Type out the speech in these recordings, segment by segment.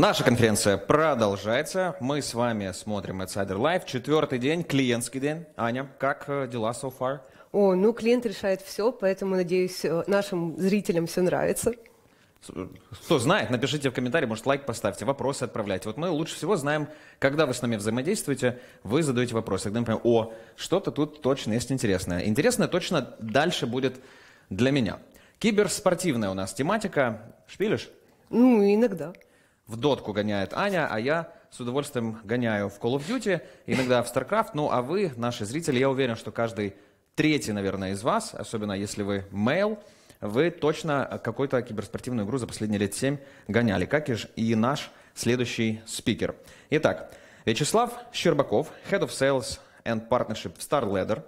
Наша конференция продолжается. Мы с вами смотрим Insider Live. Четвертый день, клиентский день. Аня, как э, дела so far? О, ну клиент решает все, поэтому, надеюсь, э, нашим зрителям все нравится. Кто знает, напишите в комментарии, может, лайк поставьте, вопросы отправляйте. Вот мы лучше всего знаем, когда вы с нами взаимодействуете, вы задаете вопросы. Когда мы понимаем, о, что-то тут точно есть интересное. Интересное точно дальше будет для меня. Киберспортивная у нас тематика. Шпилишь? Ну, иногда в дотку гоняет Аня, а я с удовольствием гоняю в Call of Duty, иногда в StarCraft. Ну, а вы, наши зрители, я уверен, что каждый третий, наверное, из вас, особенно если вы мейл, вы точно какую-то киберспортивную игру за последние лет семь гоняли, как и и наш следующий спикер. Итак, Вячеслав Щербаков, Head of Sales and Partnership в Star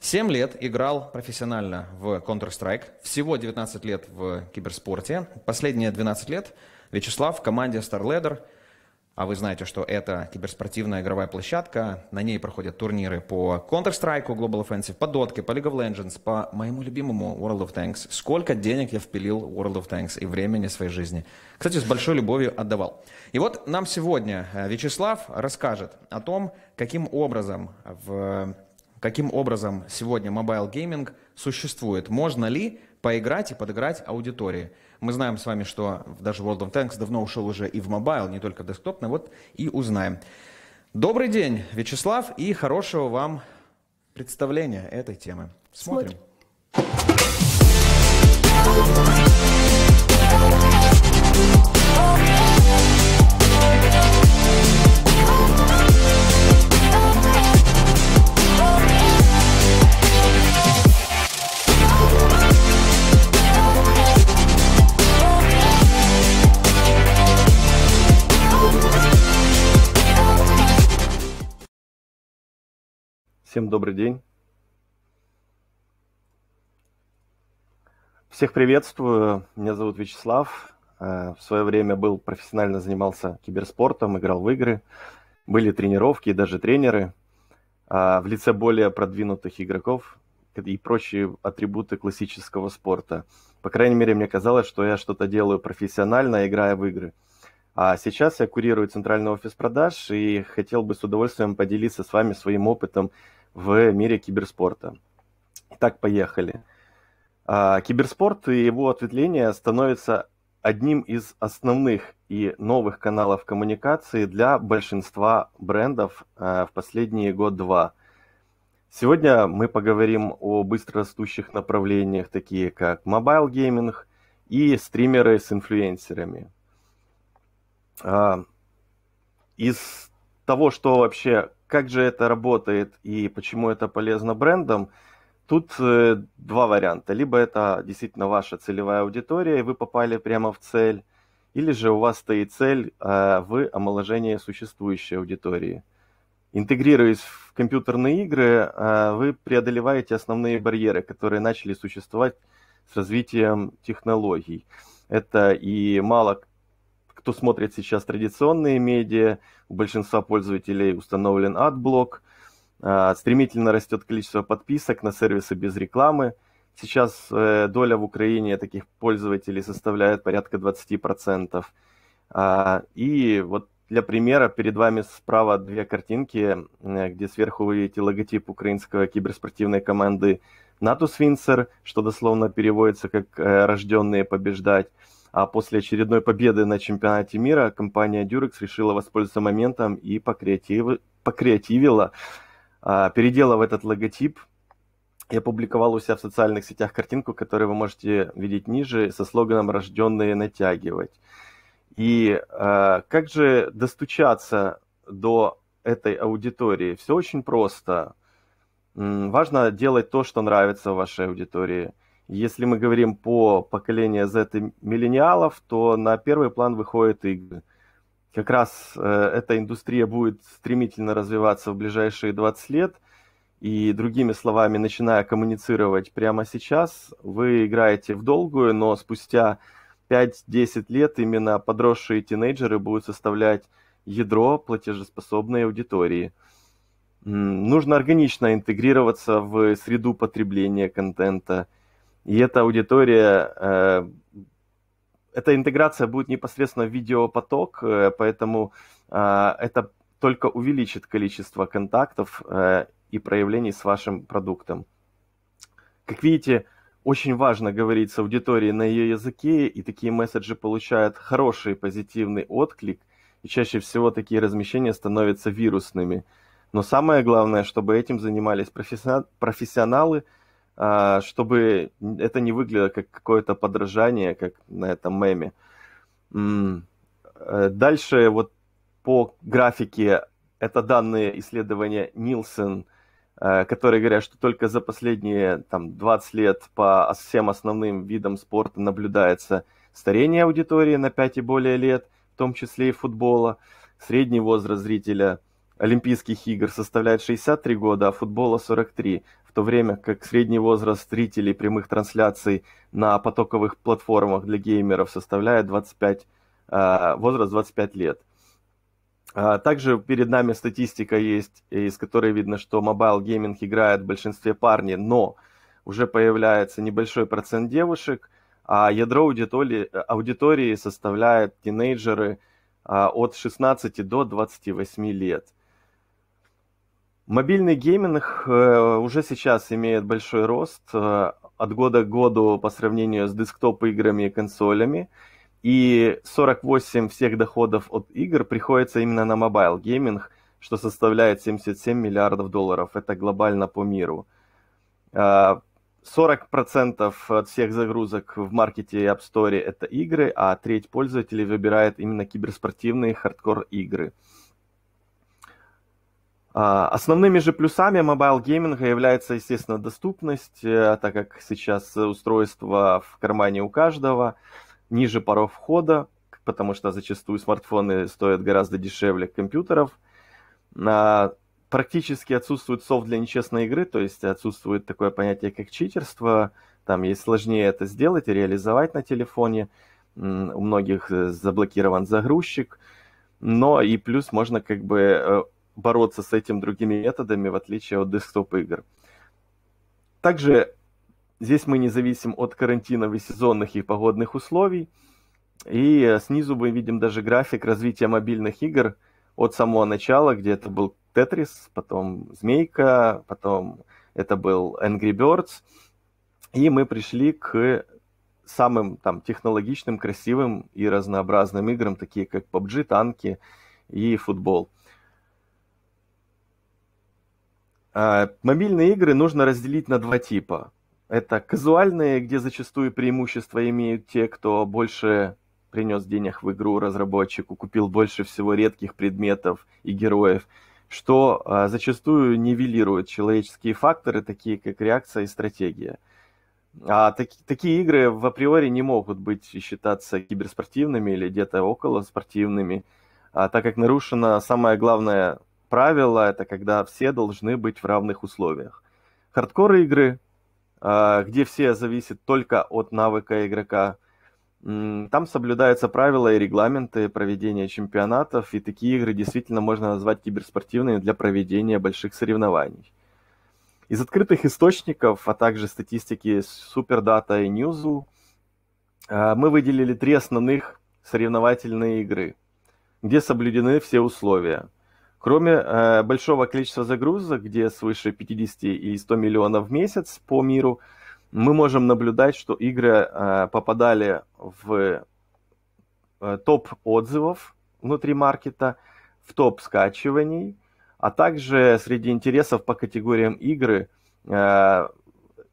7 лет играл профессионально в Counter-Strike, всего 19 лет в киберспорте, последние 12 лет – Вячеслав в команде StarLadder. А вы знаете, что это киберспортивная игровая площадка. На ней проходят турниры по Counter-Strike, Global Offensive, по Dota, по League of Legends, по моему любимому World of Tanks. Сколько денег я впилил в World of Tanks и времени своей жизни. Кстати, с большой любовью отдавал. И вот нам сегодня э, Вячеслав расскажет о том, каким образом в каким образом сегодня мобайл гейминг существует. Можно ли поиграть и подыграть аудитории. Мы знаем с вами, что даже World of Tanks давно ушел уже и в мобайл, не только десктопный, вот и узнаем. Добрый день, Вячеслав, и хорошего вам представления этой темы. Смотрим. Смотрим. Всем добрый день. Всех приветствую. Меня зовут Вячеслав. Э, в свое время был профессионально занимался киберспортом, играл в игры. Были тренировки и даже тренеры а, в лице более продвинутых игроков и прочие атрибуты классического спорта. По крайней мере, мне казалось, что я что-то делаю профессионально, играя в игры. А сейчас я курирую центральный офис продаж и хотел бы с удовольствием поделиться с вами своим опытом в мире киберспорта. так поехали. А, киберспорт и его ответвление становятся одним из основных и новых каналов коммуникации для большинства брендов а, в последние год-два. Сегодня мы поговорим о быстрорастущих направлениях, такие как мобайл гейминг и стримеры с инфлюенсерами. А, из того, что вообще как же это работает и почему это полезно брендам, тут э, два варианта. Либо это действительно ваша целевая аудитория, и вы попали прямо в цель, или же у вас стоит цель э, в омоложении существующей аудитории. Интегрируясь в компьютерные игры, э, вы преодолеваете основные барьеры, которые начали существовать с развитием технологий. Это и мало кто смотрит сейчас традиционные медиа, у большинства пользователей установлен адблок, а, стремительно растет количество подписок на сервисы без рекламы. Сейчас э, доля в Украине таких пользователей составляет порядка 20%. А, и вот для примера перед вами справа две картинки, э, где сверху вы видите логотип украинского киберспортивной команды Натус Винсер, что дословно переводится как э, «рожденные побеждать». А после очередной победы на чемпионате мира компания Durex решила воспользоваться моментом и покреатив... покреативила, а, переделав этот логотип я публиковал у себя в социальных сетях картинку, которую вы можете видеть ниже, со слоганом «Рожденные натягивать». И э, как же достучаться до этой аудитории? Все очень просто. Важно делать то, что нравится вашей аудитории – если мы говорим по поколению Z и миллениалов, то на первый план выходят игры. Как раз э, эта индустрия будет стремительно развиваться в ближайшие 20 лет. И другими словами, начиная коммуницировать прямо сейчас, вы играете в долгую, но спустя 5-10 лет именно подросшие тинейджеры будут составлять ядро платежеспособной аудитории. Нужно органично интегрироваться в среду потребления контента – и эта аудитория, э, эта интеграция будет непосредственно в видеопоток, э, поэтому э, это только увеличит количество контактов э, и проявлений с вашим продуктом. Как видите, очень важно говорить с аудиторией на ее языке, и такие месседжи получают хороший позитивный отклик, и чаще всего такие размещения становятся вирусными. Но самое главное, чтобы этим занимались профессионалы, а, чтобы это не выглядело как какое-то подражание, как на этом меме. Э, дальше вот по графике это данные исследования Нилсон, э, которые говорят, что только за последние там, 20 лет по всем основным видам спорта наблюдается старение аудитории на 5 и более лет, в том числе и футбола, средний возраст зрителя – Олимпийских игр составляет 63 года, а футбола 43, в то время как средний возраст зрителей прямых трансляций на потоковых платформах для геймеров составляет 25, а, возраст 25 лет. А, также перед нами статистика есть, из которой видно, что мобайл гейминг играет в большинстве парней, но уже появляется небольшой процент девушек, а ядро аудитории, аудитории составляет тинейджеры а, от 16 до 28 лет. Мобильный гейминг э, уже сейчас имеет большой рост э, от года к году по сравнению с десктоп-играми и консолями. И 48 всех доходов от игр приходится именно на мобайл гейминг, что составляет 77 миллиардов долларов. Это глобально по миру. 40% э, от всех загрузок в маркете и App Store это игры, а треть пользователей выбирает именно киберспортивные хардкор игры. А, основными же плюсами мобайл гейминга является, естественно, доступность, э, так как сейчас устройство в кармане у каждого, ниже порог входа, потому что зачастую смартфоны стоят гораздо дешевле компьютеров. А, практически отсутствует софт для нечестной игры, то есть отсутствует такое понятие, как читерство. Там есть сложнее это сделать и реализовать на телефоне. У многих э, заблокирован загрузчик. Но и плюс можно как бы э, бороться с этим другими методами, в отличие от десктоп-игр. Также здесь мы не зависим от карантинов и сезонных и погодных условий. И э, снизу мы видим даже график развития мобильных игр от самого начала, где это был Тетрис, потом Змейка, потом это был Angry Birds. И мы пришли к самым там технологичным, красивым и разнообразным играм, такие как PUBG, танки и футбол. А, мобильные игры нужно разделить на два типа. Это казуальные, где зачастую преимущество имеют те, кто больше принес денег в игру разработчику, купил больше всего редких предметов и героев, что а, зачастую нивелирует человеческие факторы, такие как реакция и стратегия. А так, такие игры в априори не могут быть считаться киберспортивными или где-то около спортивными, а, так как нарушена самая главная правило — это когда все должны быть в равных условиях. хардкоры игры, а, где все зависит только от навыка игрока, там соблюдаются правила и регламенты проведения чемпионатов, и такие игры действительно можно назвать киберспортивными для проведения больших соревнований. Из открытых источников, а также статистики Superdata и Newzoo, а, мы выделили три основных соревновательные игры, где соблюдены все условия – Кроме э, большого количества загрузок, где свыше 50 и 100 миллионов в месяц по миру, мы можем наблюдать, что игры э, попадали в э, топ отзывов внутри маркета, в топ скачиваний, а также среди интересов по категориям игры, э,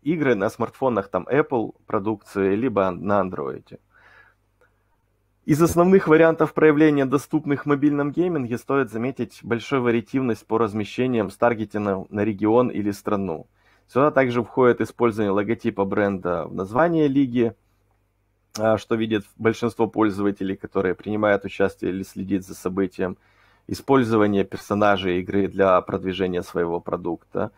игры на смартфонах там Apple продукции, либо на Android. Из основных вариантов проявления, доступных в мобильном гейминге, стоит заметить большую вариативность по размещениям с таргетингом на регион или страну. Сюда также входит использование логотипа бренда в названии лиги, а, что видит большинство пользователей, которые принимают участие или следят за событием, использование персонажей игры для продвижения своего продукта,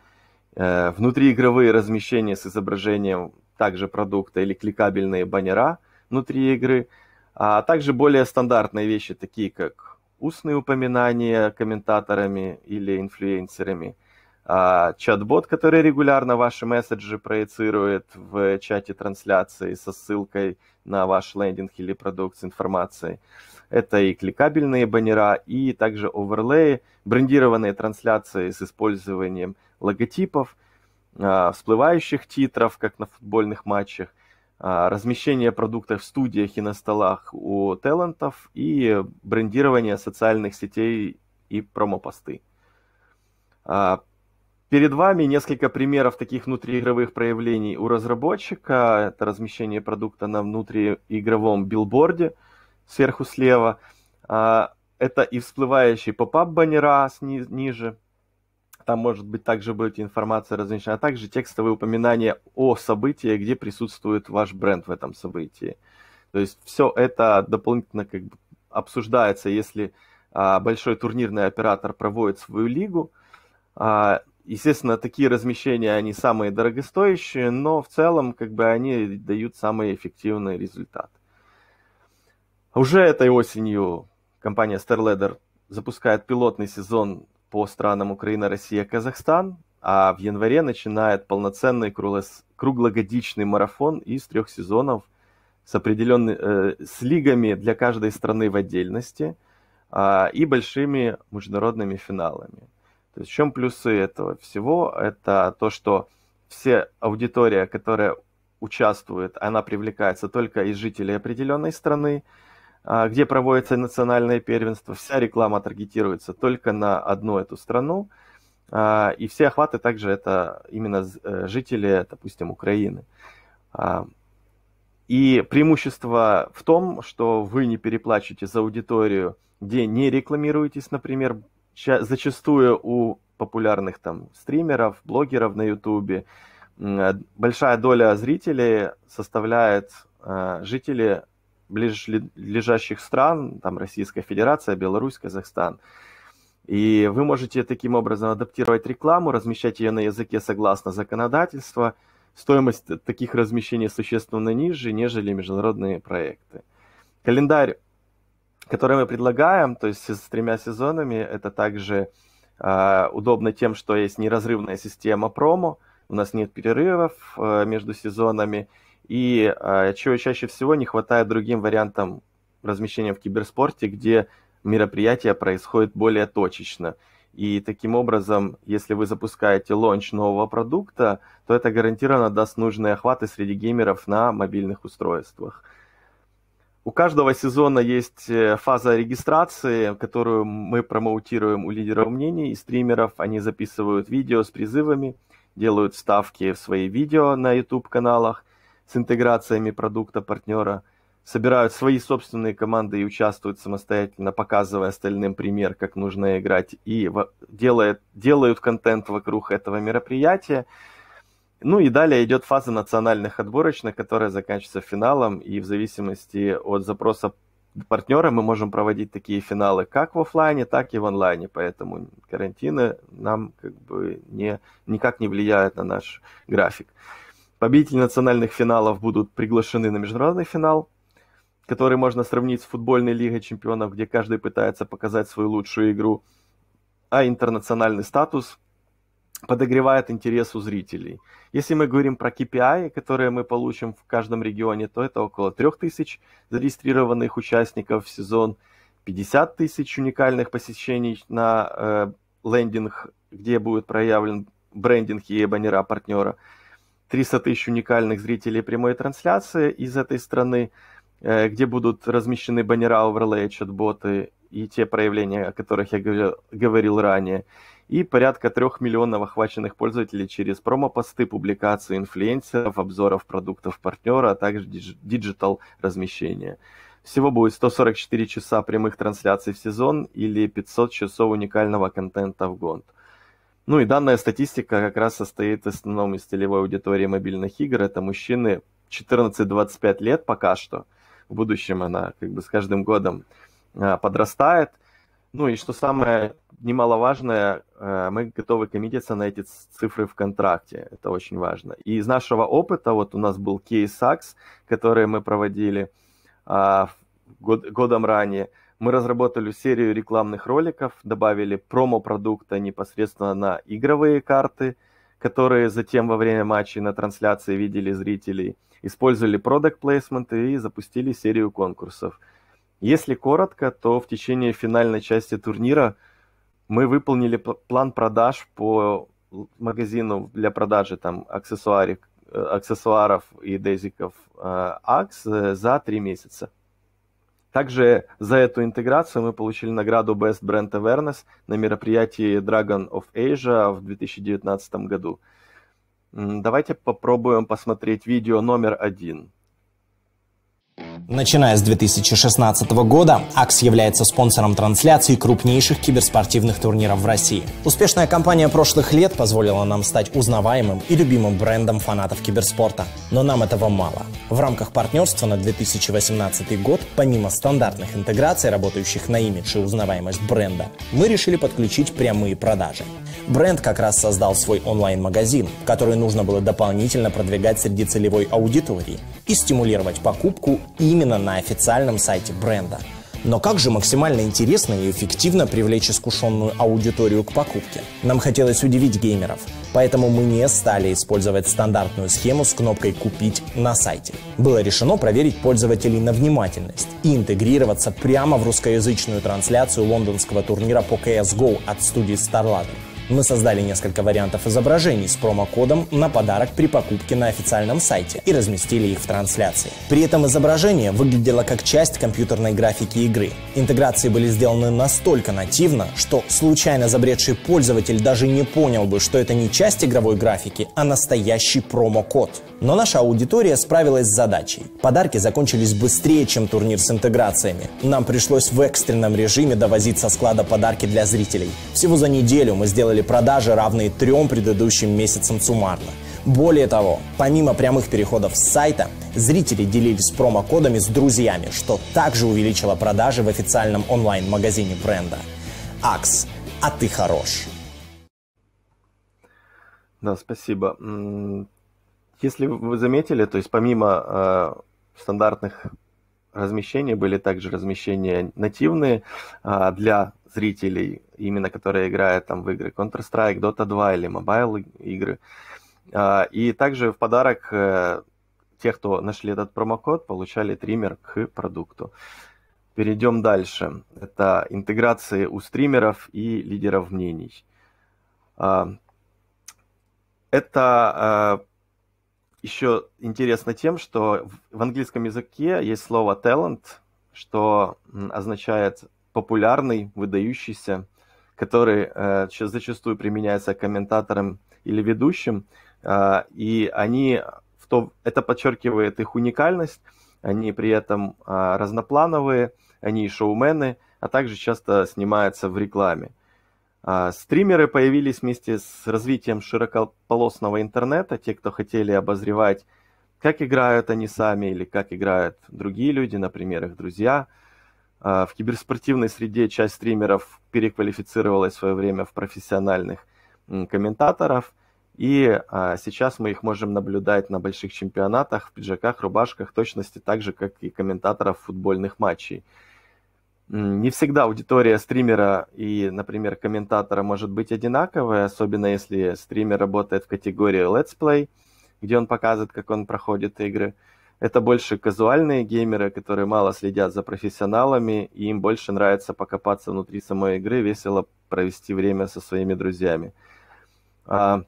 э, внутриигровые размещения с изображением также продукта или кликабельные баннера внутри игры – а также более стандартные вещи, такие как устные упоминания комментаторами или инфлюенсерами, а чат-бот, который регулярно ваши месседжи проецирует в чате трансляции со ссылкой на ваш лендинг или продукт с информацией. Это и кликабельные баннера, и также оверлеи, брендированные трансляции с использованием логотипов, а, всплывающих титров, как на футбольных матчах, а, размещение продуктов в студиях и на столах у талантов и брендирование социальных сетей и промопосты. А, перед вами несколько примеров таких внутриигровых проявлений у разработчика. Это размещение продукта на внутриигровом билборде сверху слева. А, это и всплывающий поп-ап баннера сни- ниже. Там может быть также будет информация размещена, а также текстовые упоминания о событии, где присутствует ваш бренд в этом событии. То есть все это дополнительно как бы обсуждается, если а, большой турнирный оператор проводит свою лигу. А, естественно, такие размещения, они самые дорогостоящие, но в целом как бы они дают самый эффективный результат. Уже этой осенью компания StarLadder запускает пилотный сезон по странам Украина, Россия, Казахстан, а в январе начинает полноценный круглогодичный марафон из трех сезонов с, определенными э, с лигами для каждой страны в отдельности э, и большими международными финалами. То есть в чем плюсы этого всего? Это то, что все аудитория, которая участвует, она привлекается только из жителей определенной страны, а, где проводится национальное первенство, вся реклама таргетируется только на одну эту страну, а, и все охваты также это именно э, жители, допустим, Украины. А, и преимущество в том, что вы не переплачиваете за аудиторию, где не рекламируетесь, например, зачастую у популярных там стримеров, блогеров на Ютубе, э, большая доля зрителей составляет жители ближайших стран, там Российская Федерация, Беларусь, Казахстан. И вы можете таким образом адаптировать рекламу, размещать ее на языке согласно законодательству. Стоимость таких размещений существенно ниже, нежели международные проекты. Календарь, который мы предлагаем, то есть с тремя сезонами, это также э, удобно тем, что есть неразрывная система промо, у нас нет перерывов э, между сезонами, и а, чего чаще всего не хватает другим вариантам размещения в киберспорте, где мероприятие происходит более точечно. И таким образом, если вы запускаете лонч нового продукта, то это гарантированно даст нужные охваты среди геймеров на мобильных устройствах. У каждого сезона есть э, фаза регистрации, которую мы промоутируем у лидеров мнений и стримеров. Они записывают видео с призывами, делают ставки в свои видео на YouTube-каналах с интеграциями продукта партнера, собирают свои собственные команды и участвуют самостоятельно, показывая остальным пример, как нужно играть, и делает, делают контент вокруг этого мероприятия. Ну и далее идет фаза национальных отборочных, которая заканчивается финалом, и в зависимости от запроса партнера мы можем проводить такие финалы как в офлайне, так и в онлайне, поэтому карантины нам как бы не, никак не влияют на наш график. Победители национальных финалов будут приглашены на международный финал, который можно сравнить с футбольной лигой чемпионов, где каждый пытается показать свою лучшую игру, а интернациональный статус подогревает интерес у зрителей. Если мы говорим про KPI, которые мы получим в каждом регионе, то это около 3000 зарегистрированных участников в сезон, 50 тысяч уникальных посещений на э, лендинг, где будет проявлен брендинг и баннера партнера – 300 тысяч уникальных зрителей прямой трансляции из этой страны, э, где будут размещены баннера, оверлей, чат-боты и те проявления, о которых я говорил ранее, и порядка трех миллионов охваченных пользователей через промо-посты, публикации инфлюенсеров, обзоров продуктов партнера, а также диджитал размещения. Всего будет 144 часа прямых трансляций в сезон или 500 часов уникального контента в год. Ну и данная статистика как раз состоит в основном из целевой аудитории мобильных игр. Это мужчины 14-25 лет пока что. В будущем она как бы с каждым годом а, подрастает. Ну и что самое немаловажное, а, мы готовы коммититься на эти цифры в контракте. Это очень важно. И из нашего опыта, вот у нас был кейс Сакс, который мы проводили а, год, годом ранее – мы разработали серию рекламных роликов, добавили промо-продукта непосредственно на игровые карты, которые затем во время матчей на трансляции видели зрителей, использовали product placement и запустили серию конкурсов. Если коротко, то в течение финальной части турнира мы выполнили план продаж по магазину для продажи там аксессуарик, э, аксессуаров и дезиков Акс э, э, за три месяца. Также за эту интеграцию мы получили награду Best Brand Awareness на мероприятии Dragon of Asia в 2019 году. Давайте попробуем посмотреть видео номер один. thank you Начиная с 2016 года, АКС является спонсором трансляций крупнейших киберспортивных турниров в России. Успешная компания прошлых лет позволила нам стать узнаваемым и любимым брендом фанатов киберспорта. Но нам этого мало. В рамках партнерства на 2018 год, помимо стандартных интеграций, работающих на имидж и узнаваемость бренда, мы решили подключить прямые продажи. Бренд как раз создал свой онлайн-магазин, который нужно было дополнительно продвигать среди целевой аудитории и стимулировать покупку и именно на официальном сайте бренда. Но как же максимально интересно и эффективно привлечь искушенную аудиторию к покупке? Нам хотелось удивить геймеров, поэтому мы не стали использовать стандартную схему с кнопкой «Купить» на сайте. Было решено проверить пользователей на внимательность и интегрироваться прямо в русскоязычную трансляцию лондонского турнира по CSGO от студии StarLadder. Мы создали несколько вариантов изображений с промокодом на подарок при покупке на официальном сайте и разместили их в трансляции. При этом изображение выглядело как часть компьютерной графики игры. Интеграции были сделаны настолько нативно, что случайно забредший пользователь даже не понял бы, что это не часть игровой графики, а настоящий промокод. Но наша аудитория справилась с задачей. Подарки закончились быстрее, чем турнир с интеграциями. Нам пришлось в экстренном режиме довозить со склада подарки для зрителей. Всего за неделю мы сделали продажи, равные трем предыдущим месяцам суммарно. Более того, помимо прямых переходов с сайта, зрители делились промокодами с друзьями, что также увеличило продажи в официальном онлайн-магазине бренда. Акс, а ты хорош. Да, спасибо. Если вы заметили, то есть помимо э, стандартных размещений были также размещения нативные э, для зрителей, именно которые играют там в игры Counter-Strike, Dota 2 или мобайл игры. Э, и также в подарок э, те, кто нашли этот промокод, получали триммер к продукту. Перейдем дальше. Это интеграции у стримеров и лидеров мнений. Э, это э, еще интересно тем, что в английском языке есть слово talent, что означает популярный, выдающийся, который э, зачастую применяется комментаторам или ведущим, э, и они в то, это подчеркивает их уникальность, они при этом э, разноплановые, они шоумены, а также часто снимаются в рекламе. А, стримеры появились вместе с развитием широкополосного интернета, те, кто хотели обозревать, как играют они сами или как играют другие люди, например, их друзья. А, в киберспортивной среде часть стримеров переквалифицировалась в свое время в профессиональных комментаторов, и а, сейчас мы их можем наблюдать на больших чемпионатах в пиджаках, рубашках, точности так же, как и комментаторов футбольных матчей – не всегда аудитория стримера и, например, комментатора может быть одинаковая, особенно если стример работает в категории Let's Play, где он показывает, как он проходит игры. Это больше казуальные геймеры, которые мало следят за профессионалами, и им больше нравится покопаться внутри самой игры, весело провести время со своими друзьями. А,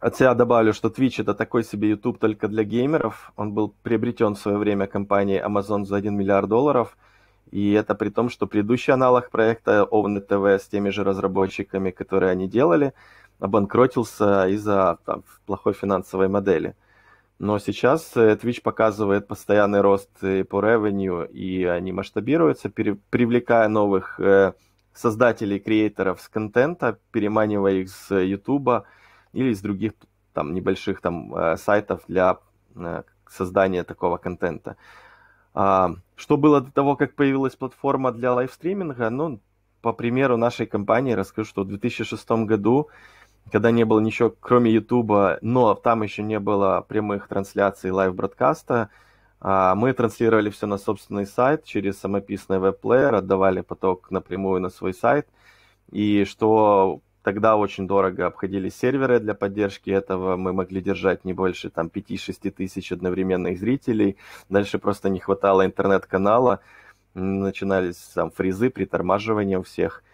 от себя добавлю, что Twitch это такой себе YouTube только для геймеров. Он был приобретен в свое время компанией Amazon за 1 миллиард долларов – и это при том, что предыдущий аналог проекта OVN TV с теми же разработчиками, которые они делали, обанкротился из-за там, плохой финансовой модели. Но сейчас э, Twitch показывает постоянный рост по ревеню, и они масштабируются, пере- привлекая новых э, создателей, креаторов с контента, переманивая их с YouTube или с других там небольших там э, сайтов для э, создания такого контента. А, что было до того, как появилась платформа для лайвстриминга? Ну, по примеру нашей компании расскажу, что в 2006 году, когда не было ничего, кроме YouTube, но там еще не было прямых трансляций лайв-бродкаста, а, мы транслировали все на собственный сайт через самописный веб-плеер, отдавали поток напрямую на свой сайт. И что Тогда очень дорого обходились серверы для поддержки этого. Мы могли держать не больше там 5-6 тысяч одновременных зрителей. Дальше просто не хватало интернет-канала. Начинались там фризы, притормаживание всех.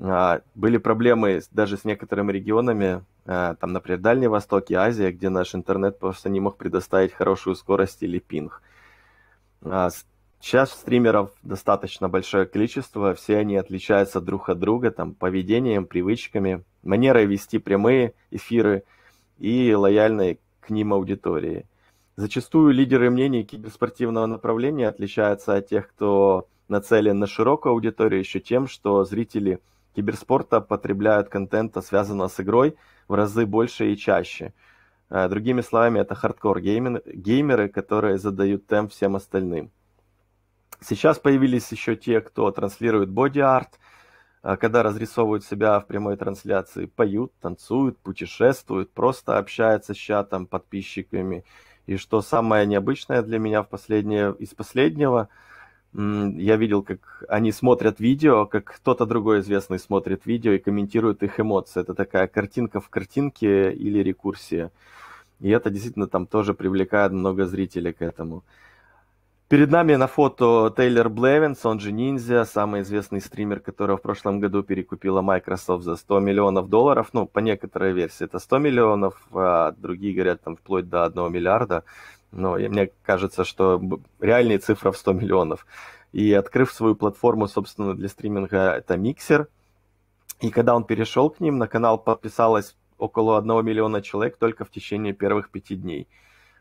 А, были проблемы даже с некоторыми регионами, а, там, например, Дальний Восток и Азия, где наш интернет просто не мог предоставить хорошую скорость или пинг. А, Сейчас стримеров достаточно большое количество, все они отличаются друг от друга там, поведением, привычками, манерой вести прямые эфиры и лояльной к ним аудитории. Зачастую лидеры мнений киберспортивного направления отличаются от тех, кто нацелен на широкую аудиторию, еще тем, что зрители киберспорта потребляют контента, связанного с игрой, в разы больше и чаще. Э, другими словами, это хардкор-геймеры, которые задают темп всем остальным. Сейчас появились еще те, кто транслирует боди-арт, а, когда разрисовывают себя в прямой трансляции, поют, танцуют, путешествуют, просто общаются с чатом, подписчиками. И что самое необычное для меня в последнее, из последнего, я видел, как они смотрят видео, как кто-то другой известный смотрит видео и комментирует их эмоции. Это такая картинка в картинке или рекурсия. И это действительно там тоже привлекает много зрителей к этому. Перед нами на фото Тейлор Блевинс, он же Ниндзя, самый известный стример, которого в прошлом году перекупила Microsoft за 100 миллионов долларов. Ну, по некоторой версии это 100 миллионов, а другие говорят там вплоть до 1 миллиарда. Но мне кажется, что реальные цифры в 100 миллионов. И открыв свою платформу, собственно, для стриминга, это Миксер. И когда он перешел к ним, на канал подписалось около 1 миллиона человек только в течение первых пяти дней –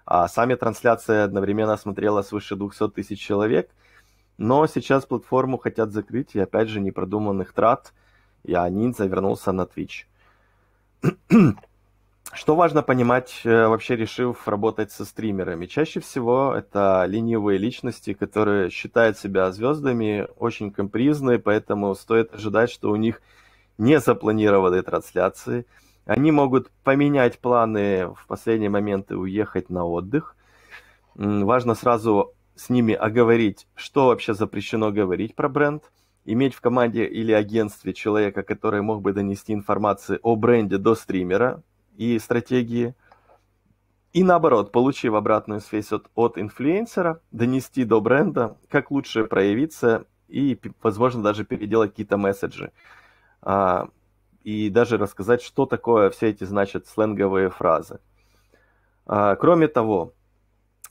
а сами трансляции одновременно смотрело свыше 200 тысяч человек. Но сейчас платформу хотят закрыть, и опять же непродуманных трат, и они завернулся на Twitch. Что важно понимать, э, вообще решив работать со стримерами? Чаще всего это ленивые личности, которые считают себя звездами, очень компризные, поэтому стоит ожидать, что у них не запланированные трансляции – они могут поменять планы в последний момент и уехать на отдых. Важно сразу с ними оговорить, что вообще запрещено говорить про бренд. Иметь в команде или агентстве человека, который мог бы донести информацию о бренде до стримера и стратегии. И наоборот, получив обратную связь от, от инфлюенсера, донести до бренда, как лучше проявиться и, возможно, даже переделать какие-то месседжи. А, и даже рассказать, что такое все эти, значит, сленговые фразы. А, кроме того,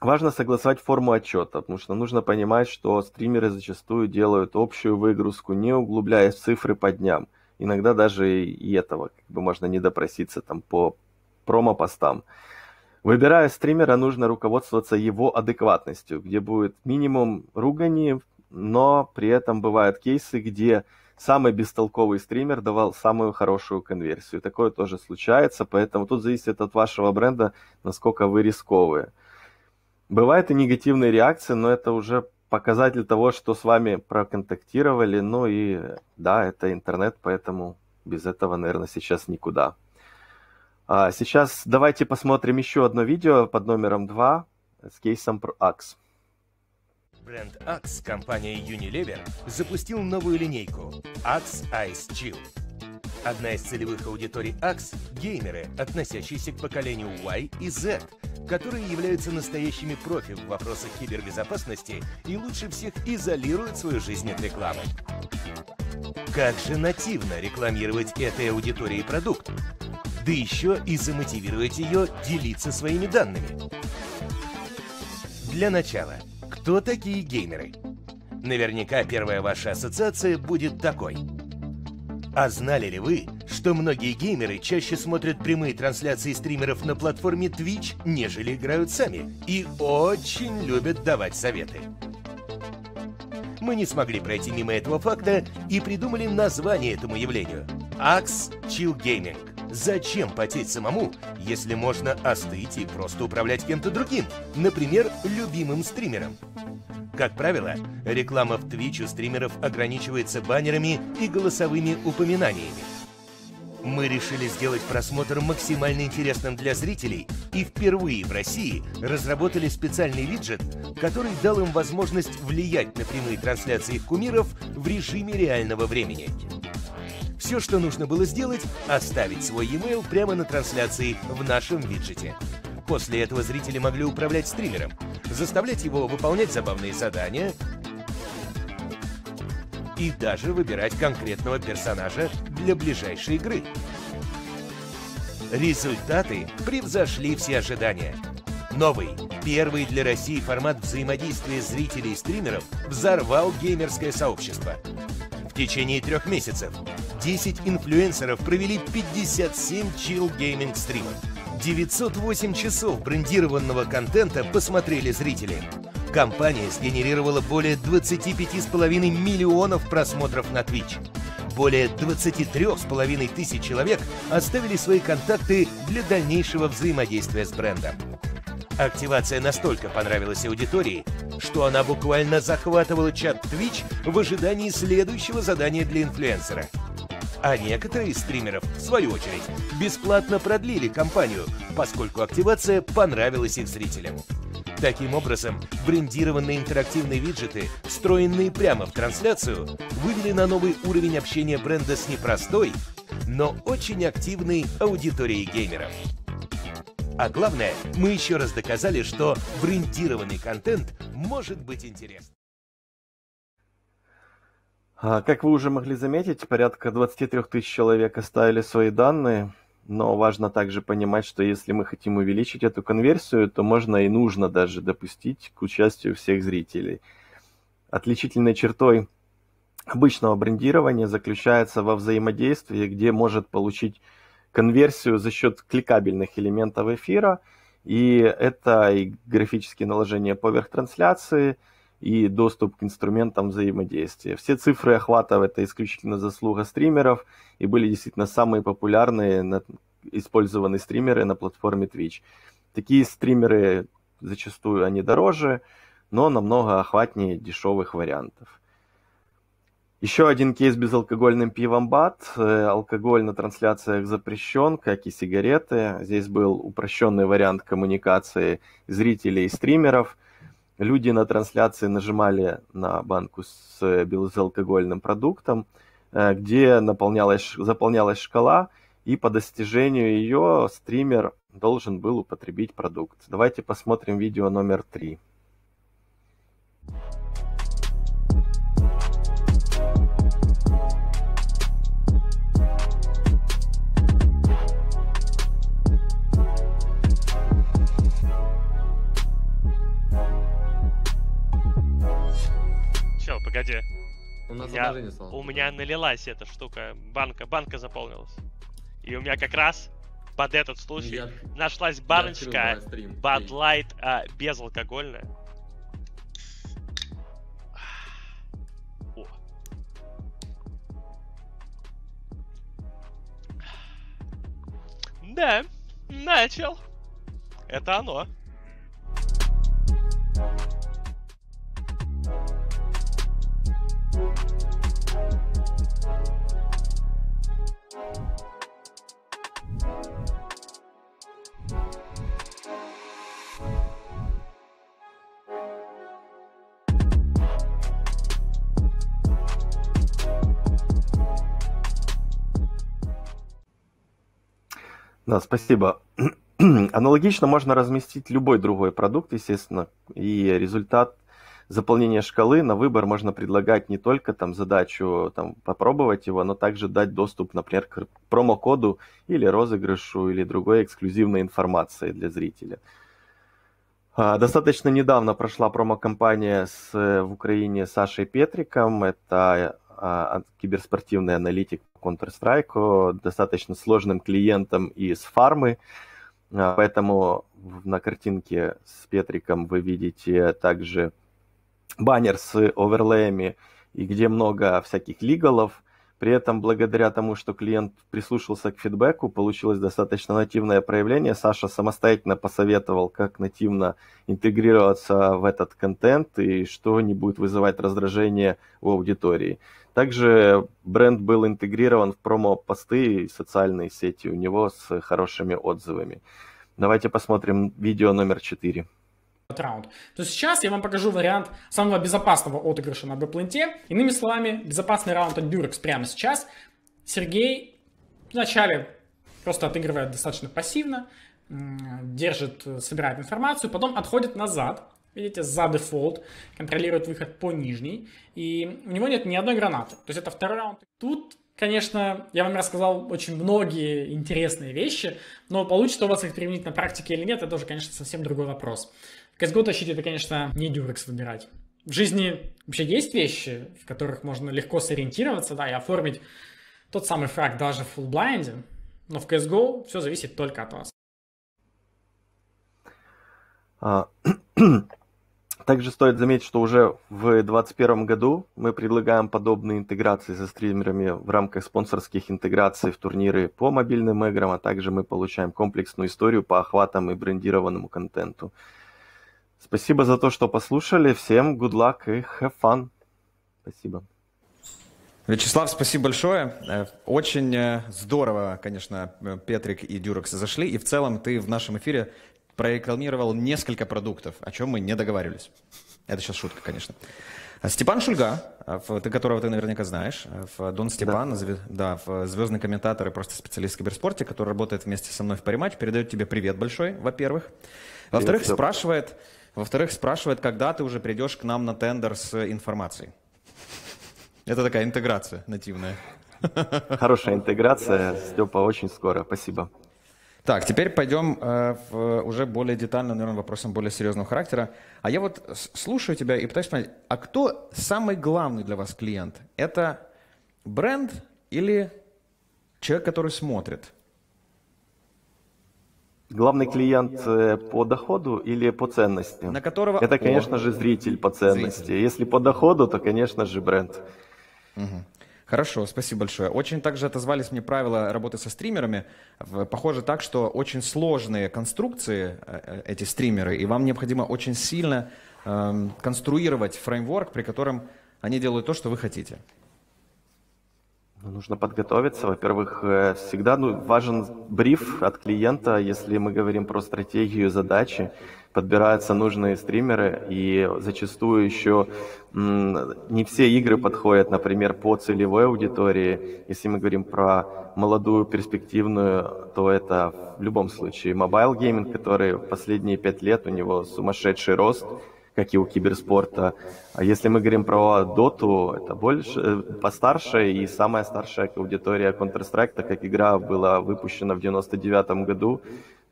важно согласовать форму отчета, потому что нужно понимать, что стримеры зачастую делают общую выгрузку, не углубляясь цифры по дням. Иногда даже и этого как бы можно не допроситься там по промо-постам. Выбирая стримера, нужно руководствоваться его адекватностью, где будет минимум ругани, но при этом бывают кейсы, где самый бестолковый стример давал самую хорошую конверсию. Такое тоже случается, поэтому тут зависит от вашего бренда, насколько вы рисковые. Бывают и негативные реакции, но это уже показатель того, что с вами проконтактировали. Ну и да, это интернет, поэтому без этого, наверное, сейчас никуда. А сейчас давайте посмотрим еще одно видео под номером 2 с кейсом про Axe. Бренд Axe компания Unilever запустил новую линейку Axe Ice Chill. Одна из целевых аудиторий Axe – геймеры, относящиеся к поколению Y и Z, которые являются настоящими профи в вопросах кибербезопасности и лучше всех изолируют свою жизнь от рекламы. Как же нативно рекламировать этой аудитории продукт? Да еще и замотивировать ее делиться своими данными. Для начала – кто такие геймеры? Наверняка первая ваша ассоциация будет такой. А знали ли вы, что многие геймеры чаще смотрят прямые трансляции стримеров на платформе Twitch, нежели играют сами, и очень любят давать советы? Мы не смогли пройти мимо этого факта и придумали название этому явлению – Axe Chill Gaming. Зачем потеть самому, если можно остыть и просто управлять кем-то другим, например, любимым стримером? Как правило, реклама в Twitch у стримеров ограничивается баннерами и голосовыми упоминаниями. Мы решили сделать просмотр максимально интересным для зрителей и впервые в России разработали специальный виджет, который дал им возможность влиять на прямые трансляции их кумиров в режиме реального времени. Все, что нужно было сделать, оставить свой e-mail прямо на трансляции в нашем виджете. После этого зрители могли управлять стримером, заставлять его выполнять забавные задания и даже выбирать конкретного персонажа для ближайшей игры. Результаты превзошли все ожидания. Новый, первый для России формат взаимодействия зрителей и стримеров взорвал геймерское сообщество. В течение трех месяцев 10 инфлюенсеров провели 57 Chill Gaming стримов. 908 часов брендированного контента посмотрели зрители. Компания сгенерировала более 25,5 миллионов просмотров на Twitch. Более 23,5 тысяч человек оставили свои контакты для дальнейшего взаимодействия с брендом. Активация настолько понравилась аудитории, что она буквально захватывала чат Twitch в ожидании следующего задания для инфлюенсера — а некоторые из стримеров, в свою очередь, бесплатно продлили кампанию, поскольку активация понравилась их зрителям. Таким образом, брендированные интерактивные виджеты, встроенные прямо в трансляцию, вывели на новый уровень общения бренда с непростой, но очень активной аудиторией геймеров. А главное, мы еще раз доказали, что брендированный контент может быть интересным. А как вы уже могли заметить, порядка 23 тысяч человек оставили свои данные, но важно также понимать, что если мы хотим увеличить эту конверсию, то можно и нужно даже допустить к участию всех зрителей. Отличительной чертой обычного брендирования заключается во взаимодействии, где может получить конверсию за счет кликабельных элементов эфира, и это и графические наложения поверх трансляции – и доступ к инструментам взаимодействия. Все цифры охватов – это исключительно заслуга стримеров, и были действительно самые популярные на, использованные стримеры на платформе Twitch. Такие стримеры зачастую они дороже, но намного охватнее дешевых вариантов. Еще один кейс безалкогольным пивом БАТ. Э, алкоголь на трансляциях запрещен, как и сигареты. Здесь был упрощенный вариант коммуникации зрителей и стримеров – Люди на трансляции нажимали на банку с э, безалкогольным продуктом, э, где наполнялась, заполнялась шкала, и по достижению ее стример должен был употребить продукт. Давайте посмотрим видео номер три. погоди. У нас я, не стало. У меня налилась эта штука, банка, банка заполнилась. И у меня как раз под этот случай я... нашлась баночка Bad Light а, безалкогольная. Да, начал. Это оно. Да, спасибо. Аналогично можно разместить любой другой продукт, естественно, и результат заполнения шкалы на выбор можно предлагать не только там задачу там, попробовать его, но также дать доступ, например, к промокоду или розыгрышу или другой эксклюзивной информации для зрителя. А, достаточно недавно прошла промо-компания с, э, в Украине с Сашей Петриком. Это а, киберспортивный аналитик Counter-Strike э, достаточно сложным клиентом и с фармы. А, поэтому на картинке с Петриком вы видите также баннер с оверлеями, и где много всяких лигалов, при этом, благодаря тому, что клиент прислушался к фидбэку, получилось достаточно нативное проявление. Саша самостоятельно посоветовал, как нативно интегрироваться в этот контент и что не будет вызывать раздражение у аудитории. Также бренд был интегрирован в промо-посты и социальные сети у него с хорошими отзывами. Давайте посмотрим видео номер 4 раунд, то сейчас я вам покажу вариант самого безопасного отыгрыша на бэплинте. Иными словами, безопасный раунд от Дюрекс прямо сейчас. Сергей вначале просто отыгрывает достаточно пассивно, держит, э, собирает информацию, потом отходит назад, видите, за дефолт, контролирует выход по нижней, и у него нет ни одной гранаты. То есть это второй раунд. Тут, конечно, я вам рассказал очень многие интересные вещи, но получится у вас их применить на практике или нет, это уже, конечно, совсем другой вопрос. CSGO тащить это, конечно, не дюрекс выбирать. В жизни вообще есть вещи, в которых можно легко сориентироваться, да, и оформить тот самый фраг даже в фуллблайнде, но в CSGO все зависит только от вас. А, также стоит заметить, что уже в 2021 году мы предлагаем подобные интеграции со стримерами в рамках спонсорских интеграций в турниры по мобильным играм, а также мы получаем комплексную историю по охватам и брендированному контенту. Спасибо за то, что послушали. Всем good luck и have fun. Спасибо. Вячеслав, спасибо большое. Э, очень э, здорово, конечно, э, Петрик и Дюрекс зашли. И в целом ты в нашем эфире прорекламировал несколько продуктов, о чем мы не договаривались. Это сейчас шутка, конечно. Степан Шульга, которого ты наверняка знаешь, Дон Степан, да. да, звездный комментатор и просто специалист в киберспорте, который работает вместе со мной в Париматч, передает тебе привет большой, во-первых. Во-вторых, спрашивает, во-вторых, спрашивает, когда ты уже придешь к нам на тендер с информацией. Это такая интеграция нативная. Хорошая интеграция, Степа, очень скоро. Спасибо. Так, теперь пойдем э, в уже более детально, наверное, вопросам более серьезного характера. А я вот слушаю тебя и пытаюсь понять, а кто самый главный для вас клиент? Это бренд или человек, который смотрит? Главный клиент э, по доходу или по ценности? На которого... Это, конечно же, зритель по ценности. Зритель. Если по доходу, то, конечно же, бренд. Угу. Хорошо, спасибо большое. Очень также отозвались мне правила работы со стримерами. Похоже так, что очень сложные конструкции э, э, эти стримеры, и вам необходимо очень сильно эм, конструировать фреймворк, при котором они делают то, что вы хотите. Ну, нужно подготовиться. Во-первых, э, всегда ну, важен бриф от клиента. Если мы говорим про стратегию задачи, подбираются нужные стримеры, и зачастую еще не все игры подходят, например, по целевой аудитории. Если мы говорим про молодую, перспективную, то это в любом случае мобайл гейминг, который последние пять лет у него сумасшедший рост – как и у киберспорта. А если мы говорим про доту, это больше э, постарше, и самая старшая аудитория Counter-Strike, так как игра была выпущена в 99 году,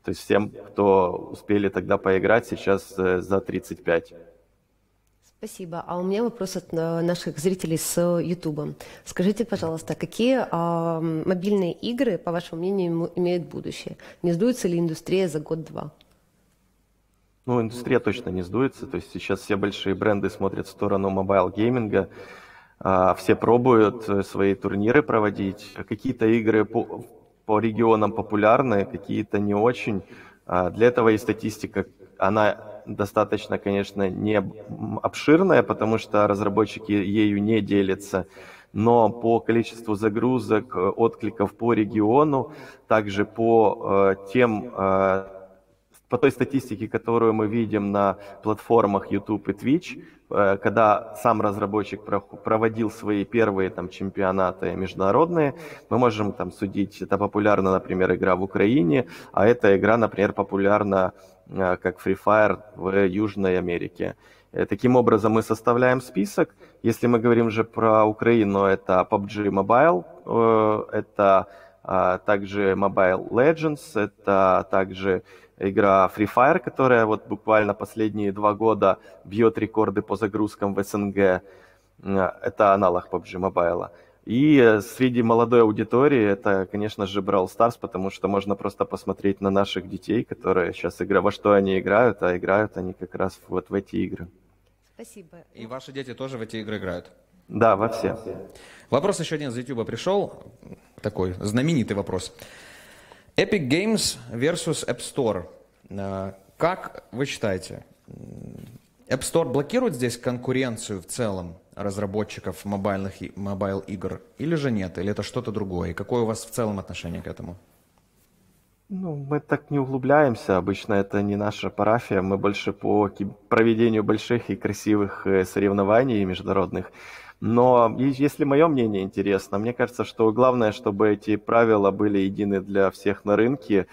то есть всем, кто успели тогда поиграть, сейчас э, за 35. Спасибо. А у меня вопрос от э, наших зрителей с Ютубом. Скажите, пожалуйста, какие э, мобильные игры, по вашему мнению, имеют будущее? Не сдуется ли индустрия за год-два? Ну, индустрия точно не сдуется. То есть сейчас все большие бренды смотрят в сторону мобайл-гейминга. А, все пробуют э, свои турниры проводить. Какие-то игры по, по регионам популярны, какие-то не очень. А, для этого и статистика, она достаточно, конечно, не обширная, потому что разработчики ею не делятся но по количеству загрузок, э, откликов по региону, также по э, тем по той статистике, которую мы видим на платформах YouTube и Twitch, э, когда сам разработчик проводил свои первые там, чемпионаты международные, мы можем там судить, это популярна, например, игра в Украине, а эта игра, например, популярна э, как Free Fire в Южной Америке. Э, таким образом, мы составляем список. Если мы говорим же про Украину, это PUBG Mobile, это а, также Mobile Legends, это также игра Free Fire, которая вот буквально последние два года бьет рекорды по загрузкам в СНГ. Это аналог PUBG Mobile. И э, среди молодой аудитории это, конечно же, Brawl Stars, потому что можно просто посмотреть на наших детей, которые сейчас играют, во что они играют, а играют они как раз вот в эти игры. Спасибо. И ваши дети тоже в эти игры играют? Да, во все. Вопрос еще один из YouTube пришел, такой знаменитый вопрос. Epic Games versus App Store. Э, как вы считаете, App Store блокирует здесь конкуренцию в целом разработчиков мобильных мобайл игр или же нет? Или это что-то другое? какое у вас в целом отношение к этому? Ну, мы так не углубляемся, обычно это не наша парафия, мы больше по проведению больших и красивых э, соревнований международных но если мое мнение интересно, мне кажется, что главное, чтобы эти правила были едины для всех на рынке,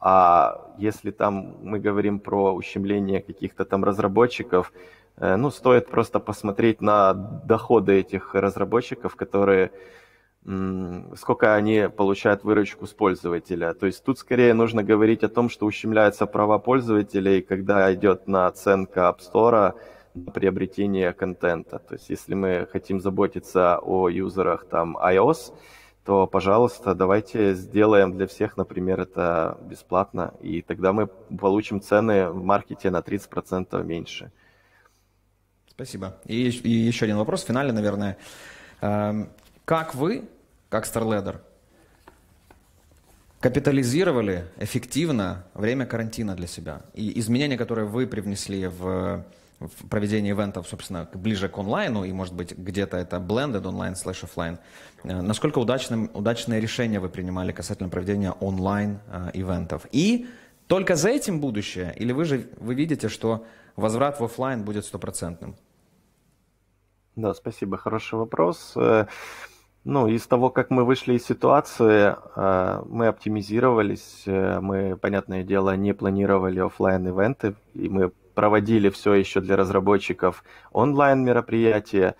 а если там мы говорим про ущемление каких-то там разработчиков, э, ну, стоит просто посмотреть на доходы этих разработчиков, которые сколько они получают выручку с пользователя. То есть тут скорее нужно говорить о том, что ущемляются права пользователей, когда идет на оценка App Store, приобретение контента. То есть если мы хотим заботиться о юзерах там iOS, то, пожалуйста, давайте сделаем для всех, например, это бесплатно, и тогда мы получим цены в маркете на 30% меньше. Спасибо. И, и еще один вопрос, финальный, наверное. Эм, как вы, как StarLadder, капитализировали эффективно время карантина для себя и изменения, которые вы привнесли в в проведении ивентов, собственно, ближе к онлайну, и, может быть, где-то это blended онлайн слэш офлайн. Э, насколько удачным, удачное решение вы принимали касательно проведения онлайн-ивентов? Э, и только за этим будущее? Или вы же вы видите, что возврат в офлайн будет стопроцентным? Да, спасибо, хороший вопрос. Э, ну, из того, как мы вышли из ситуации, мы оптимизировались, мы, понятное дело, не планировали офлайн ивенты и мы проводили все еще для разработчиков онлайн-мероприятия,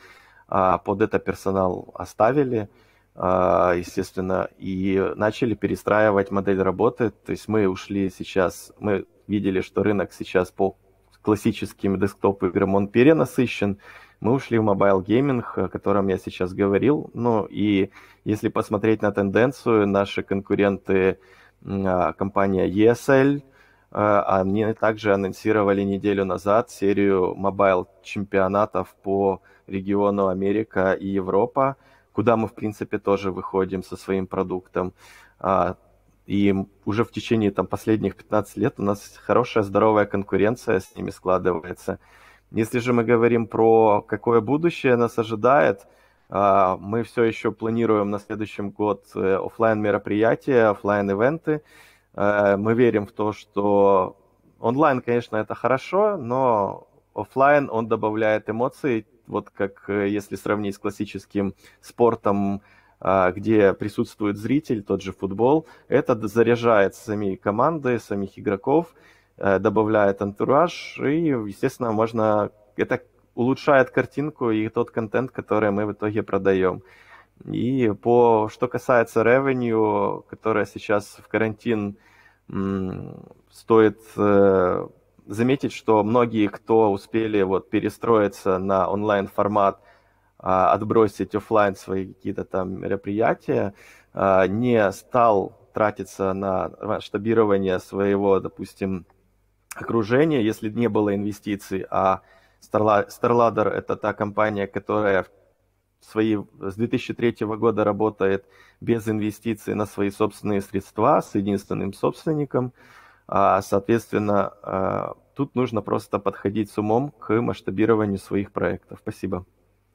а под это персонал оставили, а, естественно, и начали перестраивать модель работы. То есть мы ушли сейчас, мы видели, что рынок сейчас по классическим десктоп-играм он перенасыщен, мы ушли в мобайл гейминг, о котором я сейчас говорил. Ну и если посмотреть на тенденцию, наши конкуренты, а, компания ESL – а, они также анонсировали неделю назад серию мобайл чемпионатов по региону Америка и Европа, куда мы, в принципе, тоже выходим со своим продуктом. А, и уже в течение там, последних 15 лет у нас хорошая здоровая конкуренция с ними складывается. Если же мы говорим про какое будущее нас ожидает, а, мы все еще планируем на следующий год э, офлайн мероприятия, офлайн ивенты Э, мы верим в то, что онлайн, конечно, это хорошо, но офлайн он добавляет эмоции, вот как э, если сравнить с классическим спортом, а, где присутствует зритель, тот же футбол, это заряжает сами команды, самих игроков, э, добавляет антураж, и, естественно, можно... Это улучшает картинку и тот контент, который мы в итоге продаем. И по, что касается revenue, которое сейчас в карантин стоит э, заметить, что многие, кто успели вот перестроиться на онлайн-формат, а, отбросить офлайн свои какие-то там мероприятия, а, не стал тратиться на масштабирование своего, допустим, окружения, если не было инвестиций, а Starladder – это та компания, которая свои, с 2003 года работает без инвестиций на свои собственные средства с единственным собственником. А, соответственно, а, тут нужно просто подходить с умом к масштабированию своих проектов. Спасибо.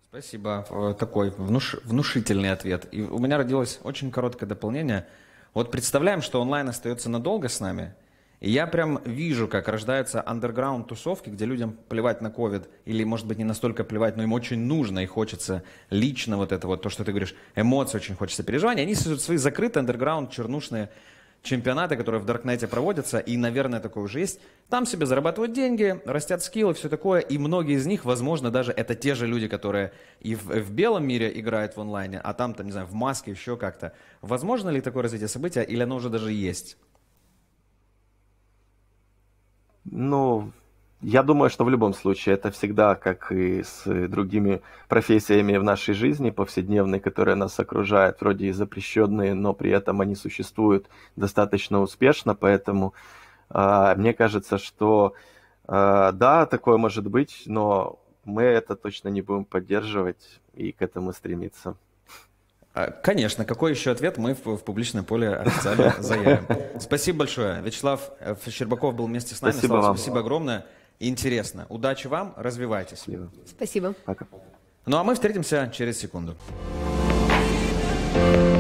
Спасибо. Э, такой внуш... внушительный ответ. И у меня родилось очень короткое дополнение. Вот представляем, что онлайн остается надолго с нами, и я прям вижу, как рождаются андерграунд тусовки, где людям плевать на ковид, или, может быть, не настолько плевать, но им очень нужно и хочется лично вот это вот, то, что ты говоришь, эмоции очень хочется переживания. Они создают свои закрытые андерграунд чернушные чемпионаты, которые в Даркнете проводятся, и, наверное, такое уже есть, там себе зарабатывают деньги, растят скиллы, все такое, и многие из них, возможно, даже это те же люди, которые и в, в белом мире играют в онлайне, а там-то, не знаю, в маске, еще как-то. Возможно ли такое развитие события, или оно уже даже есть? Ну, я думаю, что в любом случае это всегда, как и с другими профессиями в нашей жизни повседневные, которые нас окружают, вроде и запрещенные, но при этом они существуют достаточно успешно, поэтому э, мне кажется, что э, да, такое может быть, но мы это точно не будем поддерживать и к этому стремиться. А, конечно, какой еще ответ мы в, публичное поле официально заявим. Спасибо большое. Вячеслав э, Щербаков был вместе с нами. Спасибо Слава, вам. спасибо огромное. Интересно. Удачи вам, развивайтесь. Спасибо. спасибо. Пока. Ну а мы встретимся через секунду. thank you